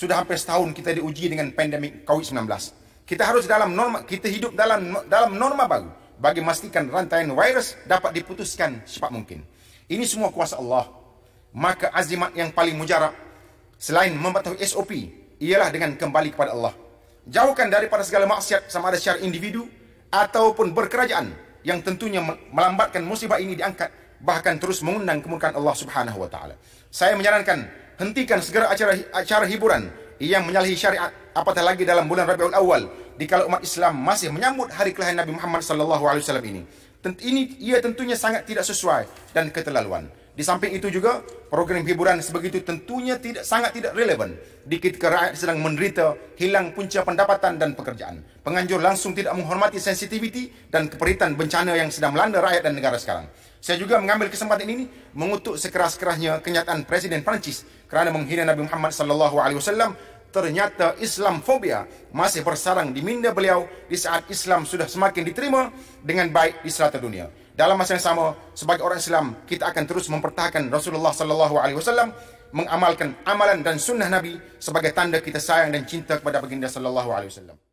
sudah hampir setahun kita diuji dengan pandemik COVID-19. Kita harus dalam norma, kita hidup dalam dalam norma baru bagi memastikan rantai virus dapat diputuskan secepat mungkin. Ini semua kuasa Allah. Maka azimat yang paling mujarab selain mematuhi SOP ialah dengan kembali kepada Allah. Jauhkan daripada segala maksiat sama ada secara individu ataupun berkerajaan yang tentunya melambatkan musibah ini diangkat bahkan terus mengundang kemurkaan Allah Subhanahu wa taala. Saya menyarankan hentikan segera acara acara hiburan yang menyalahi syariat apatah lagi dalam bulan Rabiul Awal di kalau umat Islam masih menyambut hari kelahiran Nabi Muhammad sallallahu alaihi wasallam ini. Tentu ini ia tentunya sangat tidak sesuai dan keterlaluan. Di samping itu juga program hiburan sebegitu tentunya tidak sangat tidak relevan di ketika rakyat sedang menderita hilang punca pendapatan dan pekerjaan. Penganjur langsung tidak menghormati sensitiviti dan keperitan bencana yang sedang melanda rakyat dan negara sekarang. Saya juga mengambil kesempatan ini mengutuk sekeras-kerasnya kenyataan Presiden Perancis kerana menghina Nabi Muhammad sallallahu alaihi wasallam. Ternyata Islam fobia masih bersarang di minda beliau di saat Islam sudah semakin diterima dengan baik di serata dunia. Dalam masa yang sama, sebagai orang Islam, kita akan terus mempertahankan Rasulullah sallallahu alaihi wasallam mengamalkan amalan dan sunnah Nabi sebagai tanda kita sayang dan cinta kepada baginda sallallahu alaihi wasallam.